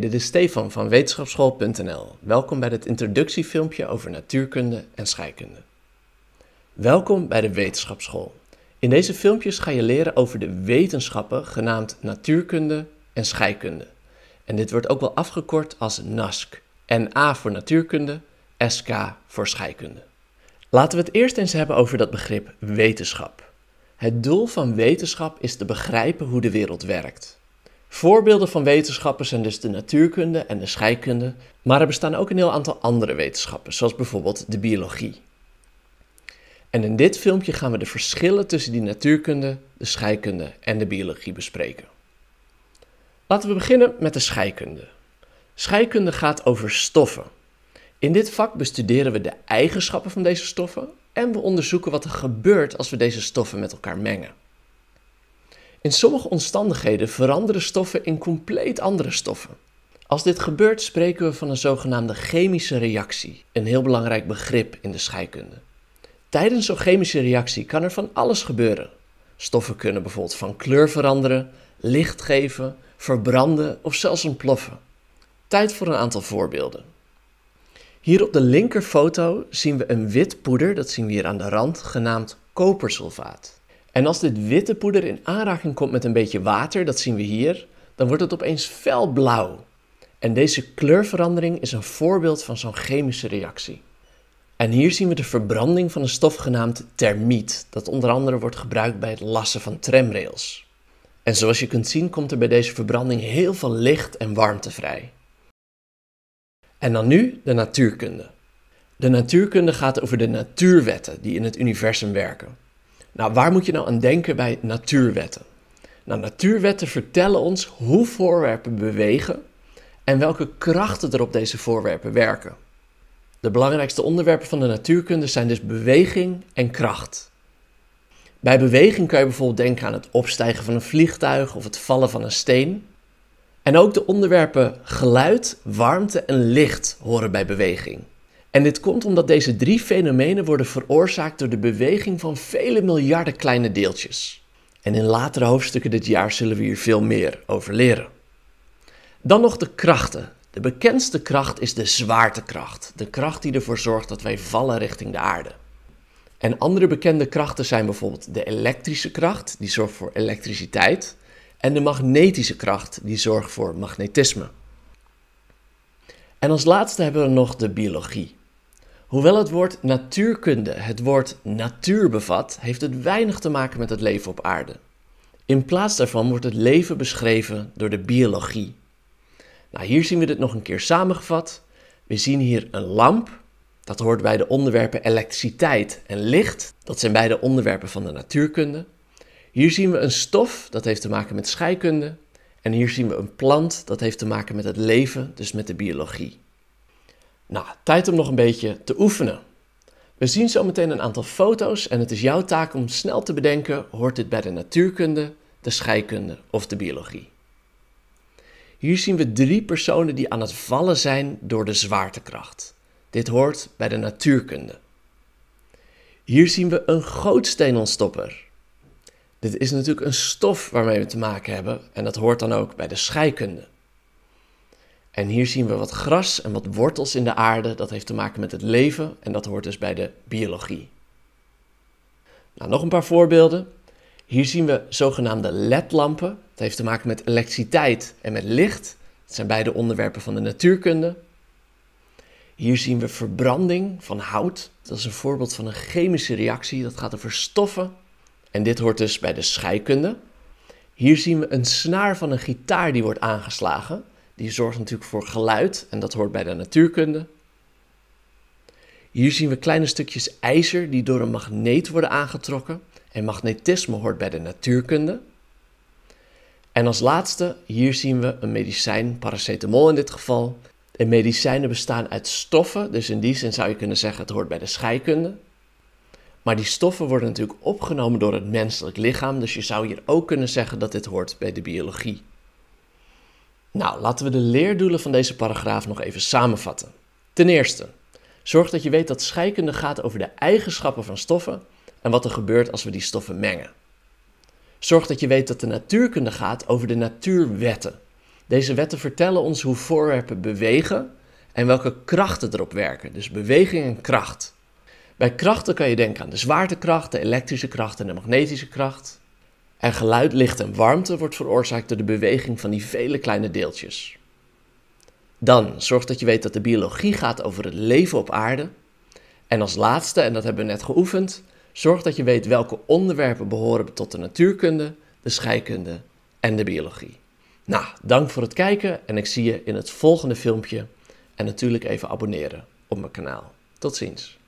dit is Stefan van wetenschapsschool.nl. Welkom bij dit introductiefilmpje over natuurkunde en scheikunde. Welkom bij de wetenschapsschool. In deze filmpjes ga je leren over de wetenschappen genaamd natuurkunde en scheikunde. En dit wordt ook wel afgekort als NASC. NA voor natuurkunde, SK voor scheikunde. Laten we het eerst eens hebben over dat begrip wetenschap. Het doel van wetenschap is te begrijpen hoe de wereld werkt. Voorbeelden van wetenschappen zijn dus de natuurkunde en de scheikunde, maar er bestaan ook een heel aantal andere wetenschappen, zoals bijvoorbeeld de biologie. En in dit filmpje gaan we de verschillen tussen die natuurkunde, de scheikunde en de biologie bespreken. Laten we beginnen met de scheikunde. Scheikunde gaat over stoffen. In dit vak bestuderen we de eigenschappen van deze stoffen en we onderzoeken wat er gebeurt als we deze stoffen met elkaar mengen. In sommige omstandigheden veranderen stoffen in compleet andere stoffen. Als dit gebeurt spreken we van een zogenaamde chemische reactie, een heel belangrijk begrip in de scheikunde. Tijdens zo'n chemische reactie kan er van alles gebeuren. Stoffen kunnen bijvoorbeeld van kleur veranderen, licht geven, verbranden of zelfs ontploffen. Tijd voor een aantal voorbeelden. Hier op de linkerfoto zien we een wit poeder, dat zien we hier aan de rand, genaamd kopersulfaat. En als dit witte poeder in aanraking komt met een beetje water, dat zien we hier, dan wordt het opeens felblauw. En deze kleurverandering is een voorbeeld van zo'n chemische reactie. En hier zien we de verbranding van een stof genaamd thermiet, dat onder andere wordt gebruikt bij het lassen van tramrails. En zoals je kunt zien komt er bij deze verbranding heel veel licht en warmte vrij. En dan nu de natuurkunde. De natuurkunde gaat over de natuurwetten die in het universum werken. Nou, waar moet je nou aan denken bij natuurwetten? Nou, natuurwetten vertellen ons hoe voorwerpen bewegen en welke krachten er op deze voorwerpen werken. De belangrijkste onderwerpen van de natuurkunde zijn dus beweging en kracht. Bij beweging kan je bijvoorbeeld denken aan het opstijgen van een vliegtuig of het vallen van een steen. En ook de onderwerpen geluid, warmte en licht horen bij beweging. En dit komt omdat deze drie fenomenen worden veroorzaakt door de beweging van vele miljarden kleine deeltjes. En in latere hoofdstukken dit jaar zullen we hier veel meer over leren. Dan nog de krachten. De bekendste kracht is de zwaartekracht, de kracht die ervoor zorgt dat wij vallen richting de aarde. En andere bekende krachten zijn bijvoorbeeld de elektrische kracht, die zorgt voor elektriciteit, en de magnetische kracht, die zorgt voor magnetisme. En als laatste hebben we nog de biologie. Hoewel het woord natuurkunde het woord natuur bevat, heeft het weinig te maken met het leven op aarde. In plaats daarvan wordt het leven beschreven door de biologie. Nou, hier zien we dit nog een keer samengevat. We zien hier een lamp. Dat hoort bij de onderwerpen elektriciteit en licht. Dat zijn beide onderwerpen van de natuurkunde. Hier zien we een stof, dat heeft te maken met scheikunde. En hier zien we een plant, dat heeft te maken met het leven, dus met de biologie. Nou, tijd om nog een beetje te oefenen. We zien zo meteen een aantal foto's en het is jouw taak om snel te bedenken: hoort dit bij de natuurkunde, de scheikunde of de biologie? Hier zien we drie personen die aan het vallen zijn door de zwaartekracht. Dit hoort bij de natuurkunde. Hier zien we een gootsteenontstopper. Dit is natuurlijk een stof waarmee we te maken hebben en dat hoort dan ook bij de scheikunde. En hier zien we wat gras en wat wortels in de aarde. Dat heeft te maken met het leven en dat hoort dus bij de biologie. Nou, nog een paar voorbeelden. Hier zien we zogenaamde ledlampen. Dat heeft te maken met elektriciteit en met licht. Dat zijn beide onderwerpen van de natuurkunde. Hier zien we verbranding van hout. Dat is een voorbeeld van een chemische reactie. Dat gaat over stoffen. En dit hoort dus bij de scheikunde. Hier zien we een snaar van een gitaar die wordt aangeslagen die zorgt natuurlijk voor geluid en dat hoort bij de natuurkunde. Hier zien we kleine stukjes ijzer die door een magneet worden aangetrokken en magnetisme hoort bij de natuurkunde. En als laatste, hier zien we een medicijn, paracetamol in dit geval. En medicijnen bestaan uit stoffen, dus in die zin zou je kunnen zeggen het hoort bij de scheikunde. Maar die stoffen worden natuurlijk opgenomen door het menselijk lichaam, dus je zou hier ook kunnen zeggen dat dit hoort bij de biologie. Nou, laten we de leerdoelen van deze paragraaf nog even samenvatten. Ten eerste, zorg dat je weet dat scheikunde gaat over de eigenschappen van stoffen en wat er gebeurt als we die stoffen mengen. Zorg dat je weet dat de natuurkunde gaat over de natuurwetten. Deze wetten vertellen ons hoe voorwerpen bewegen en welke krachten erop werken, dus beweging en kracht. Bij krachten kan je denken aan de zwaartekracht, de elektrische kracht en de magnetische kracht. En geluid, licht en warmte wordt veroorzaakt door de beweging van die vele kleine deeltjes. Dan zorg dat je weet dat de biologie gaat over het leven op aarde. En als laatste, en dat hebben we net geoefend, zorg dat je weet welke onderwerpen behoren tot de natuurkunde, de scheikunde en de biologie. Nou, dank voor het kijken en ik zie je in het volgende filmpje. En natuurlijk even abonneren op mijn kanaal. Tot ziens.